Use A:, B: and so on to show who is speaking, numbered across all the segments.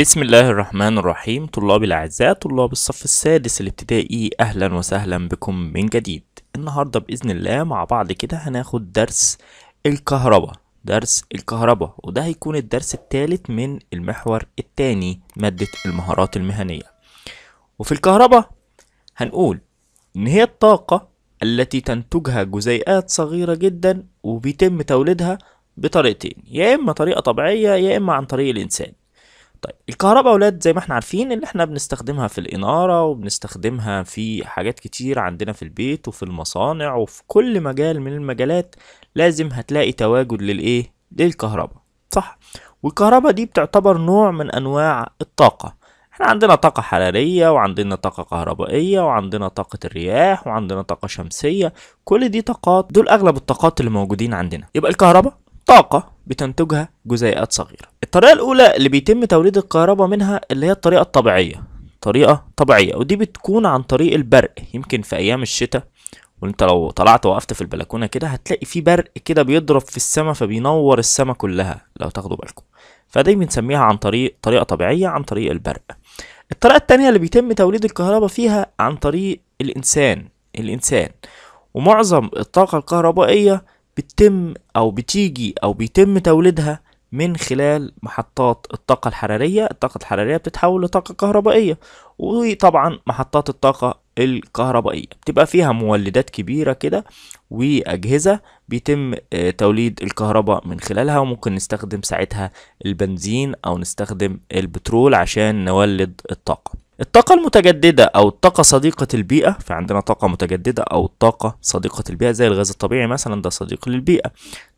A: بسم الله الرحمن الرحيم طلاب الأعزاء طلاب الصف السادس الابتدائي أهلا وسهلا بكم من جديد النهاردة بإذن الله مع بعض كده هناخد درس الكهرباء درس الكهرباء وده هيكون الدرس الثالث من المحور الثاني مادة المهارات المهنية وفي الكهرباء هنقول إن هي الطاقة التي تنتجها جزيئات صغيرة جدا وبيتم توليدها بطريقتين يا إما طريقة طبيعية يا إما عن طريق الإنسان طيب الكهرباء اولاد زي ما احنا عارفين اللي احنا بنستخدمها في الاناره وبنستخدمها في حاجات كتير عندنا في البيت وفي المصانع وفي كل مجال من المجالات لازم هتلاقي تواجد للايه للكهرباء صح والكهرباء دي بتعتبر نوع من انواع الطاقه احنا عندنا طاقة حرارية وعندنا طاقة كهربائية وعندنا طاقة الرياح وعندنا طاقة شمسية كل دي طاقات دول أغلب الطاقات اللي موجودين عندنا يبقى الكهرباء طاقة بتنتجها جزيئات صغيرة الطريقة الأولى اللي بيتم توليد الكهرباء منها اللي هي الطريقة الطبيعية طريقة طبيعية ودي بتكون عن طريق البرق يمكن في أيام الشتاء وانت لو طلعت وقفت في البلكونة كده هتلاقي في برق كده بيضرب في السماء فبينور السماء كلها لو تاخدوا بالكم فدي بنسميها عن طريق طريقة طبيعية عن طريق البرق الطريقة التانية اللي بيتم توليد الكهرباء فيها عن طريق الإنسان الإنسان ومعظم الطاقة الكهربائية بتتم أو بتيجي أو بيتم توليدها من خلال محطات الطاقة الحرارية الطاقة الحرارية بتتحول لطاقة كهربائية وطبعا محطات الطاقة الكهربائية بتبقى فيها مولدات كبيرة كده وأجهزة بيتم آه، توليد الكهرباء من خلالها وممكن نستخدم ساعتها البنزين أو نستخدم البترول عشان نولد الطاقة الطاقة المتجددة أو الطاقة صديقة البيئة فعندنا طاقة متجددة أو الطاقة صديقة البيئة زي الغاز الطبيعي مثلا ده صديق للبيئة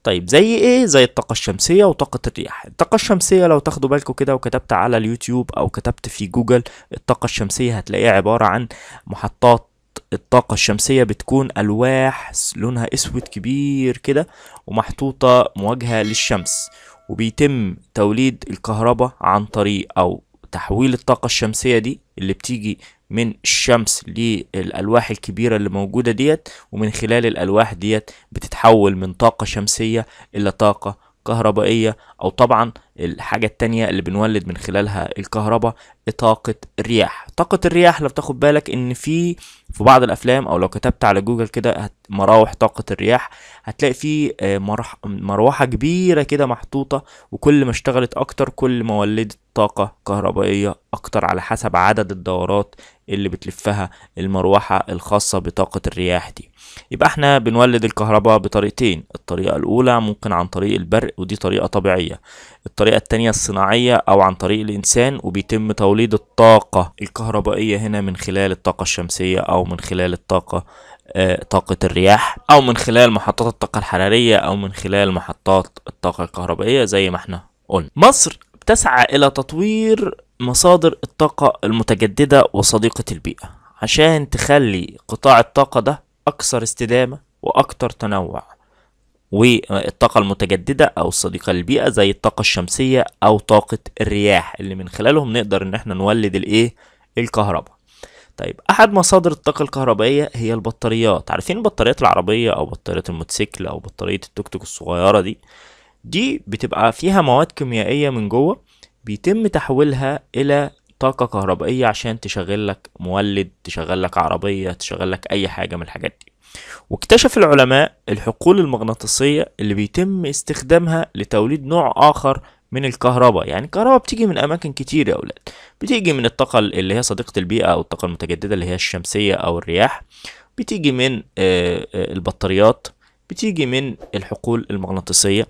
A: طيب زي ايه زي الطاقة الشمسية وطاقة الرياح الطاقة الشمسية لو تاخدوا بالكم كده وكتبت على اليوتيوب أو كتبت في جوجل الطاقة الشمسية هتلاقيها عبارة عن محطات الطاقة الشمسية بتكون ألواح لونها أسود كبير كده ومحطوطة مواجهة للشمس وبيتم توليد الكهرباء عن طريق أو تحويل الطاقة الشمسية دي اللي بتيجي من الشمس للألواح الكبيرة اللي موجودة ديت ومن خلال الألواح ديت بتتحول من طاقة شمسية إلى طاقة كهربائية أو طبعا الحاجة التانية اللي بنولد من خلالها الكهرباء طاقة الرياح طاقة الرياح لو تاخد بالك ان في في بعض الافلام او لو كتبت على جوجل كده مراوح طاقة الرياح هتلاقي في آه، مروحة كبيرة كده محطوطة وكل ما اشتغلت اكتر كل ما ولدت طاقة كهربائية اكتر على حسب عدد الدورات اللي بتلفها المروحة الخاصة بطاقة الرياح دي يبقى احنا بنولد الكهرباء بطريقتين الطريقة الاولى ممكن عن طريق البرق ودي طريقة طبيعية الطريقة التانية الصناعية أو عن طريق الإنسان وبيتم توليد الطاقة الكهربائية هنا من خلال الطاقة الشمسية أو من خلال الطاقة آه، طاقة الرياح أو من خلال محطات الطاقة الحرارية أو من خلال محطات الطاقة الكهربائية زي ما احنا قلنا مصر تسعى إلى تطوير مصادر الطاقة المتجددة وصديقة البيئة عشان تخلي قطاع الطاقة ده أكثر استدامة وأكثر تنوع والطاقة المتجددة أو الصديقة للبيئة زي الطاقة الشمسية أو طاقة الرياح اللي من خلالهم نقدر إن احنا نولد الإيه؟ الكهرباء. طيب أحد مصادر الطاقة الكهربائية هي البطاريات، عارفين بطاريات العربية أو بطاريات الموتوسيكل أو بطارية التوك توك الصغيرة دي؟ دي بتبقى فيها مواد كيميائية من جوه بيتم تحويلها إلى طاقة كهربائية عشان تشغل لك مولد، تشغل لك عربية، تشغل لك أي حاجة من الحاجات دي. واكتشف العلماء الحقول المغناطيسية اللي بيتم استخدامها لتوليد نوع آخر من الكهرباء يعني الكهرباء بتيجي من أماكن كتير يا أولاد بتيجي من الطاقة اللي هي صديقة البيئة أو الطاقة المتجددة اللي هي الشمسية أو الرياح بتيجي من آه، آه، البطاريات بتيجي من الحقول المغناطيسية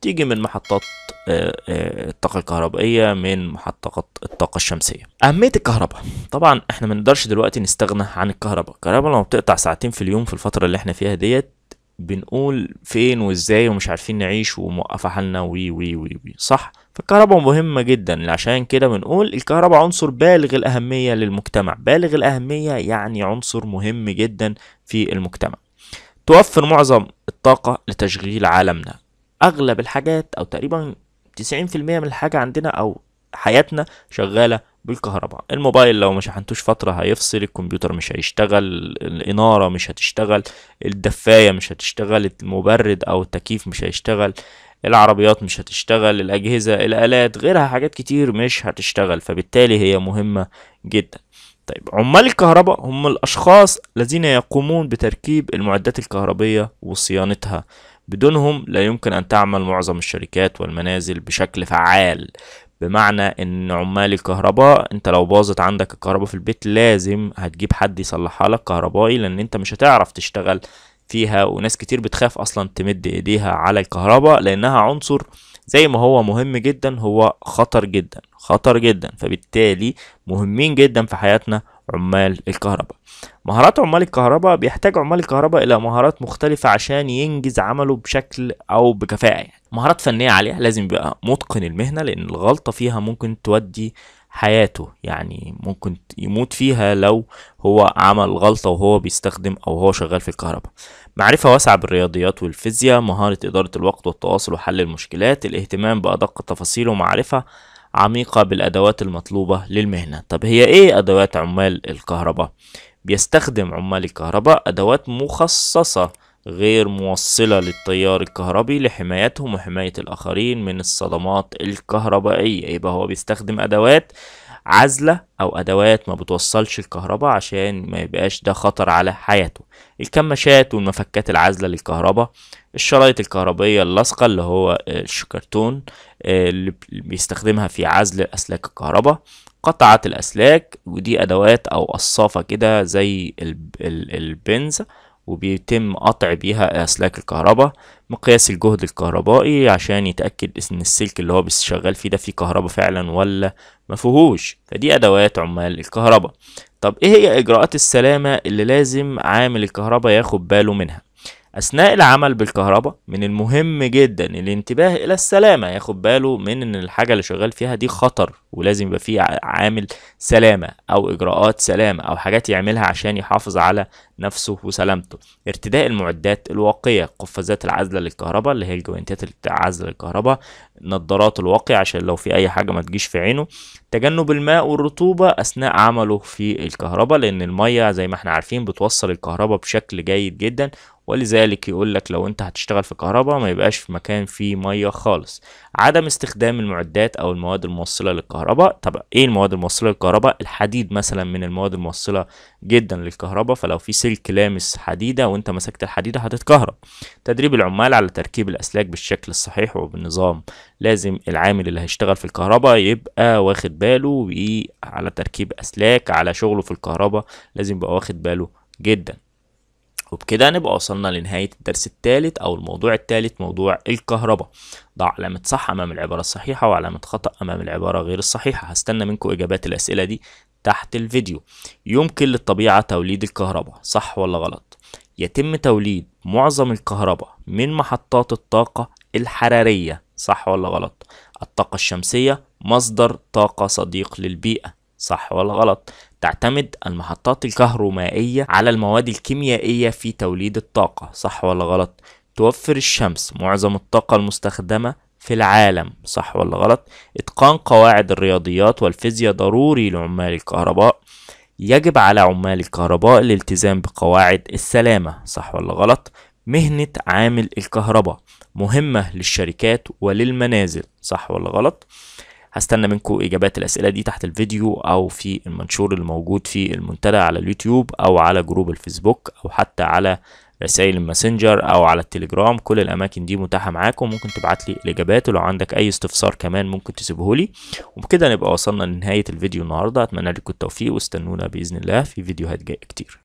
A: تيجي من محطات آه، آه، الطاقة الكهربائية من محطات الطاقة الشمسية أهمية الكهرباء طبعا احنا ما نقدرش دلوقتي نستغنى عن الكهرباء الكهرباء لما بتقطع ساعتين في اليوم في الفترة اللي احنا فيها ديت بنقول فين وازاي ومش عارفين نعيش وموقفة حالنا وي وي وي وي صح فالكهرباء مهمة جدا عشان كده بنقول الكهرباء عنصر بالغ الأهمية للمجتمع بالغ الأهمية يعني عنصر مهم جدا في المجتمع توفر معظم الطاقة لتشغيل عالمنا اغلب الحاجات او تقريبا 90% من الحاجه عندنا او حياتنا شغاله بالكهرباء الموبايل لو مش حنتوش فتره هيفصل الكمبيوتر مش هيشتغل الاناره مش هتشتغل الدفايه مش هتشتغل المبرد او التكييف مش هيشتغل العربيات مش هتشتغل الاجهزه الالات غيرها حاجات كتير مش هتشتغل فبالتالي هي مهمه جدا طيب عمال الكهرباء هم الاشخاص الذين يقومون بتركيب المعدات الكهربيه وصيانتها بدونهم لا يمكن أن تعمل معظم الشركات والمنازل بشكل فعال بمعنى ان عمال الكهرباء انت لو باظت عندك الكهرباء في البيت لازم هتجيب حد يصلحها لك كهربائي لان انت مش هتعرف تشتغل فيها وناس كتير بتخاف اصلا تمد ايديها على الكهرباء لانها عنصر زي ما هو مهم جدا هو خطر جدا خطر جدا فبالتالي مهمين جدا في حياتنا عمال الكهرباء مهارات عمال الكهرباء بيحتاج عمال الكهرباء الى مهارات مختلفة عشان ينجز عمله بشكل او بكفاءة يعني. مهارات فنية عالية لازم يبقى متقن المهنة لان الغلطة فيها ممكن تودي حياته يعني ممكن يموت فيها لو هو عمل غلطة وهو بيستخدم أو هو شغال في الكهرباء معرفة واسعة بالرياضيات والفيزياء مهارة إدارة الوقت والتواصل وحل المشكلات الاهتمام بأدق التفاصيل ومعرفة عميقة بالأدوات المطلوبة للمهنة طب هي إيه أدوات عمال الكهرباء؟ بيستخدم عمال الكهرباء أدوات مخصصة غير موصلة للتيار الكهربي لحمايتهم وحماية الآخرين من الصدمات الكهربائية يبقى هو بيستخدم أدوات عزلة أو أدوات ما بتوصلش الكهرباء عشان ما يبقاش ده خطر على حياته الكماشات والمفكات العازلة للكهرباء الشرايط الكهربية اللاصقة اللي هو الشكرتون آه، اللي بيستخدمها في عزل أسلاك الكهرباء قطعة الأسلاك ودي أدوات أو قصافة كده زي البنز وبيتم قطع بيها أسلاك الكهرباء مقياس الجهد الكهربائي عشان يتأكد إن السلك اللي هو شغال فيه ده فيه كهرباء فعلا ولا ما فيهوش فدي ادوات عمال الكهرباء طب ايه هي اجراءات السلامه اللي لازم عامل الكهرباء ياخد باله منها أثناء العمل بالكهرباء من المهم جدا الانتباه إلى السلامة ياخد باله من إن الحاجة اللي شغال فيها دي خطر ولازم يبقى فيه عامل سلامة أو إجراءات سلامة أو حاجات يعملها عشان يحافظ على نفسه وسلامته ارتداء المعدات الواقية قفازات العزلة للكهرباء اللي هي الجوانتات العزلة للكهرباء نظارات الواقي عشان لو في أي حاجة ما تجيش في عينه تجنب الماء والرطوبة أثناء عمله في الكهرباء لأن المية زي ما احنا عارفين بتوصل الكهرباء بشكل جيد جدا ولذلك يقول لك لو انت هتشتغل في كهرباء ما يبقاش في مكان فيه ميه خالص عدم استخدام المعدات او المواد الموصله للكهرباء طب ايه المواد الموصله للكهرباء الحديد مثلا من المواد الموصله جدا للكهرباء فلو في سلك لامس حديده وانت مسكت الحديده هتتكهرب تدريب العمال على تركيب الاسلاك بالشكل الصحيح وبالنظام لازم العامل اللي هيشتغل في الكهرباء يبقى واخد باله على تركيب اسلاك على شغله في الكهرباء لازم يبقى واخد باله جدا وبكده نبقى وصلنا لنهاية الدرس الثالث أو الموضوع الثالث موضوع الكهرباء ضع علامة صح أمام العبارة الصحيحة وعلامة خطأ أمام العبارة غير الصحيحة هستنى منكم إجابات الأسئلة دي تحت الفيديو يمكن للطبيعة توليد الكهرباء صح ولا غلط يتم توليد معظم الكهرباء من محطات الطاقة الحرارية صح ولا غلط الطاقة الشمسية مصدر طاقة صديق للبيئة صح ولا غلط تعتمد المحطات الكهرومائية على المواد الكيميائية في توليد الطاقة صح ولا غلط توفر الشمس معظم الطاقة المستخدمة في العالم صح ولا غلط إتقان قواعد الرياضيات والفيزياء ضروري لعمال الكهرباء يجب على عمال الكهرباء الالتزام بقواعد السلامة صح ولا غلط مهنة عامل الكهرباء مهمة للشركات وللمنازل صح ولا غلط هستنى منكم اجابات الاسئله دي تحت الفيديو او في المنشور اللي موجود في المنتدى على اليوتيوب او على جروب الفيسبوك او حتى على رسائل الماسنجر او على التليجرام كل الاماكن دي متاحه معاكم ممكن تبعت لي الاجابات ولو عندك اي استفسار كمان ممكن تسيبه لي وبكده نبقى وصلنا لنهايه الفيديو النهارده اتمنى لكم التوفيق واستنونا باذن الله في فيديوهات جايه كتير